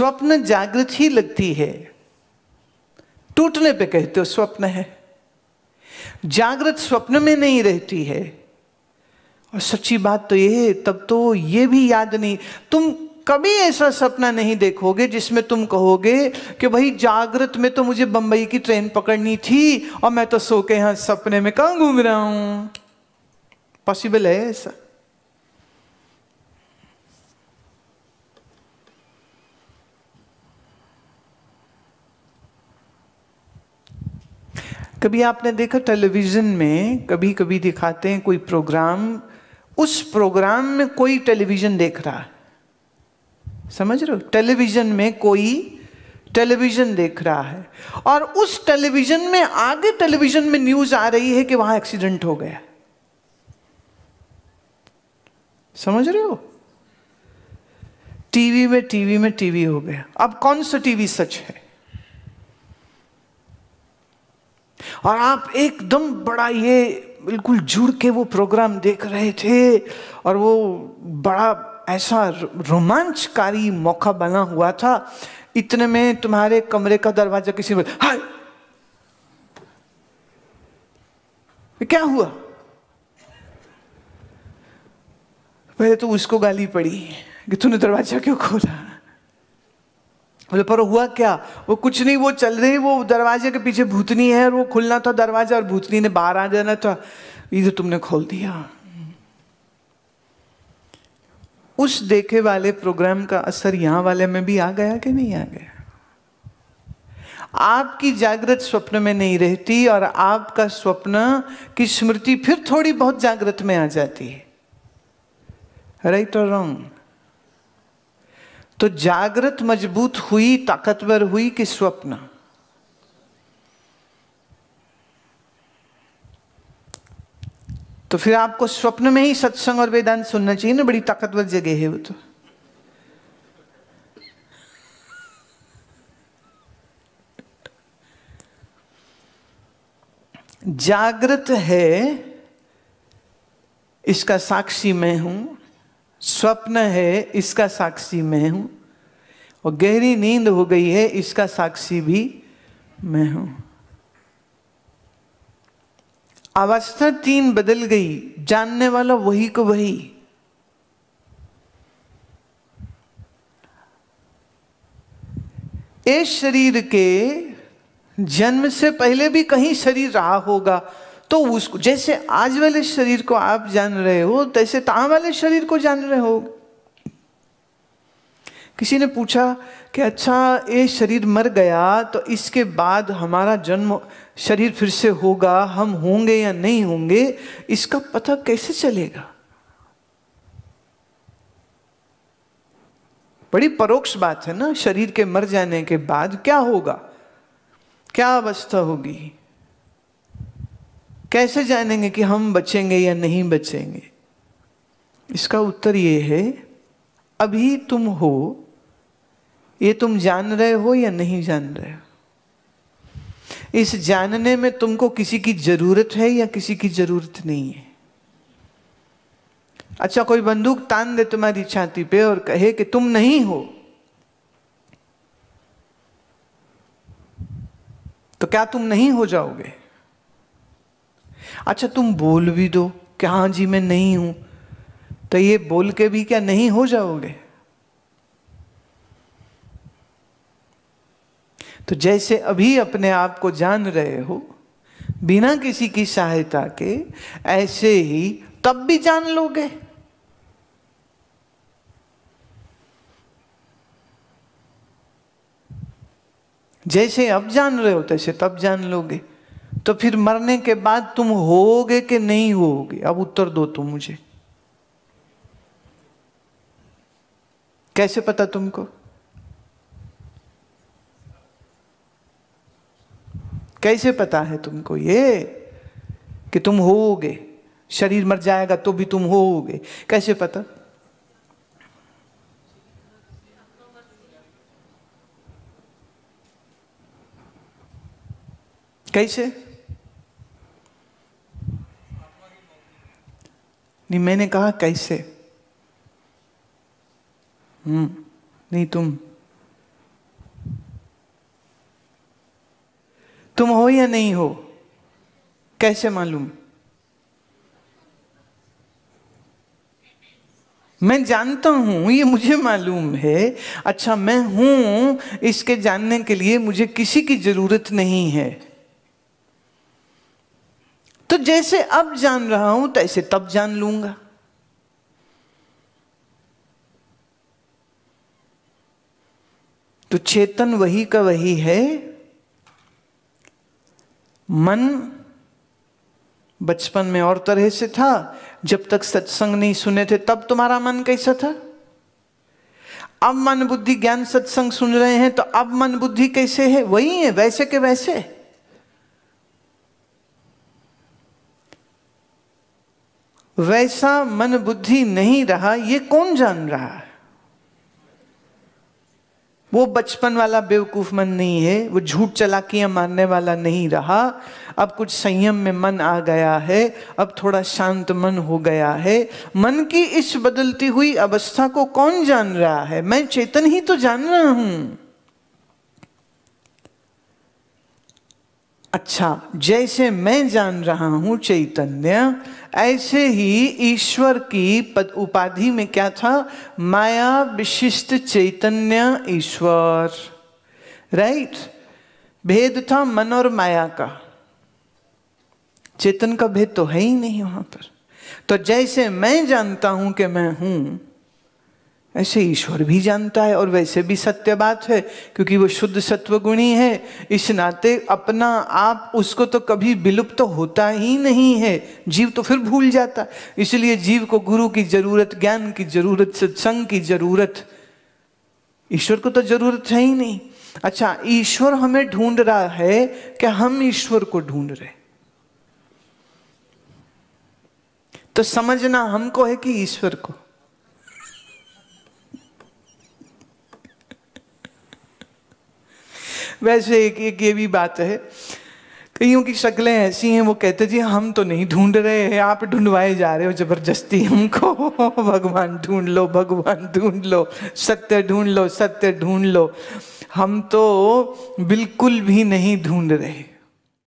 स्वप्न जागृत ही लगती है टूटने पे कहते हो स्वप्न है जागृत स्वप्न में नहीं रहती है और सच्ची बात तो यह है तब तो ये भी याद नहीं तुम कभी ऐसा सपना नहीं देखोगे जिसमें तुम कहोगे कि भाई जागृत में तो मुझे बंबई की ट्रेन पकड़नी थी और मैं तो सो के यहां सपने में कहा घूम रहा हूं पॉसिबल है ऐसा कभी आपने देखा टेलीविज़न में कभी कभी दिखाते हैं कोई प्रोग्राम उस प्रोग्राम में कोई टेलीविज़न देख रहा है समझ रहे हो टेलीविज़न में कोई टेलीविज़न देख रहा है और उस टेलीविज़न में आगे टेलीविज़न में न्यूज़ आ रही है कि वहाँ एक्सीडेंट हो गया समझ रहे हो टीवी में टीवी में टीवी हो गया अब कौन सा टीवी सच है और आप एकदम बड़ा ये बिल्कुल जुड़ के वो प्रोग्राम देख रहे थे और वो बड़ा ऐसा रोमांचकारी मौका बना हुआ था इतने में तुम्हारे कमरे का दरवाजा किसी ने हाय क्या हुआ पहले तो उसको गाली पड़ी कि तूने दरवाजा क्यों खोला बोले पर हुआ क्या वो कुछ नहीं वो चल रही वो दरवाजे के पीछे भूतनी है और वो खुलना था दरवाजा और भूतनी ने बाहर आ जाना था ये तो तुमने खोल दिया उस देखे वाले प्रोग्राम का असर यहां वाले में भी आ गया कि नहीं आ गया आपकी जागृत स्वप्न में नहीं रहती और आपका स्वप्न की स्मृति फिर थोड़ी बहुत जागृत में आ जाती है राइट और रॉन्ग तो जागृत मजबूत हुई ताकतवर हुई कि स्वप्न तो फिर आपको स्वप्न में ही सत्संग और वेदांत सुनना चाहिए ना बड़ी ताकतवर जगह है वो तो जागृत है इसका साक्षी मैं हूं स्वप्न है इसका साक्षी मैं हूँ और गहरी नींद हो गई है इसका साक्षी भी मैं हूँ अवस्था तीन बदल गई जानने वाला वही को वही इस शरीर के जन्म से पहले भी कहीं शरीर रहा होगा तो उसको जैसे आज वाले शरीर को आप जान रहे हो तैसे ताम वाले शरीर को जान रहे हो किसी ने पूछा कि अच्छा ये शरीर मर गया तो इसके बाद हमारा जन्म शरीर फिर से होगा हम होंगे या नहीं होंगे इसका पता कैसे चलेगा बड़ी परोक्ष बात है ना शरीर के मर जाने के बाद क्या होगा क्या अवस्था होगी कैसे जानेंगे कि हम बचेंगे या नहीं बचेंगे इसका उत्तर ये है अभी तुम हो ये तुम जान रहे हो या नहीं जान रहे हो इस जानने में तुमको किसी की जरूरत है या किसी की जरूरत नहीं है अच्छा कोई बंदूक तान दे तुम्हारी छाती पे और कहे कि तुम नहीं हो तो क्या तुम नहीं हो जाओगे अच्छा तुम बोल भी दो कि हाँ जी मैं नहीं हूं तो ये बोल के भी क्या नहीं हो जाओगे तो जैसे अभी अपने आप को जान रहे हो बिना किसी की सहायता के ऐसे ही तब भी जान लोगे जैसे अब जान रहे हो तैसे तब जान लोगे तो फिर मरने के बाद तुम होगे कि नहीं होगे अब उत्तर दो तुम मुझे कैसे पता तुमको कैसे पता है तुमको ये कि तुम होगे शरीर मर जाएगा तो भी तुम होोगे कैसे पता कैसे नहीं मैंने कहा कैसे हम्म नहीं तुम तुम हो या नहीं हो कैसे मालूम मैं जानता हूं ये मुझे मालूम है अच्छा मैं हूं इसके जानने के लिए मुझे किसी की जरूरत नहीं है तो जैसे अब जान रहा हूं तैसे तब जान लूंगा तो चेतन वही का वही है मन बचपन में और तरह से था जब तक सत्संग नहीं सुने थे तब तुम्हारा मन कैसा था अब मन बुद्धि ज्ञान सत्संग सुन रहे हैं तो अब मन बुद्धि कैसे है वही है वैसे के वैसे है वैसा मन बुद्धि नहीं रहा ये कौन जान रहा है वो बचपन वाला बेवकूफ मन नहीं है वो झूठ चलाकियां मानने वाला नहीं रहा अब कुछ संयम में मन आ गया है अब थोड़ा शांत मन हो गया है मन की इस बदलती हुई अवस्था को कौन जान रहा है मैं चेतन ही तो जान रहा हूं अच्छा जैसे मैं जान रहा हूं चैतन्य ऐसे ही ईश्वर की पद उपाधि में क्या था माया विशिष्ट चैतन्य ईश्वर राइट भेद था मन और माया का चेतन का भेद तो है ही नहीं वहां पर तो जैसे मैं जानता हूं कि मैं हूं ऐसे ईश्वर भी जानता है और वैसे भी सत्य बात है क्योंकि वो शुद्ध सत्वगुणी है इस नाते अपना आप उसको तो कभी विलुप्त तो होता ही नहीं है जीव तो फिर भूल जाता इसलिए जीव को गुरु की जरूरत ज्ञान की जरूरत सत्संग की जरूरत ईश्वर को तो जरूरत है ही नहीं अच्छा ईश्वर हमें ढूंढ रहा है कि हम ईश्वर को ढूंढ रहे तो समझना हमको है कि ईश्वर को वैसे एक एक ये भी बात है कईयों की शक्लें ऐसी हैं वो कहते जी हम तो नहीं ढूंढ रहे हैं आप ढूंढवाए जा रहे हो जबरदस्ती हमको भगवान ढूंढ लो भगवान ढूंढ लो सत्य ढूंढ लो सत्य ढूंढ लो हम तो बिल्कुल भी नहीं ढूंढ रहे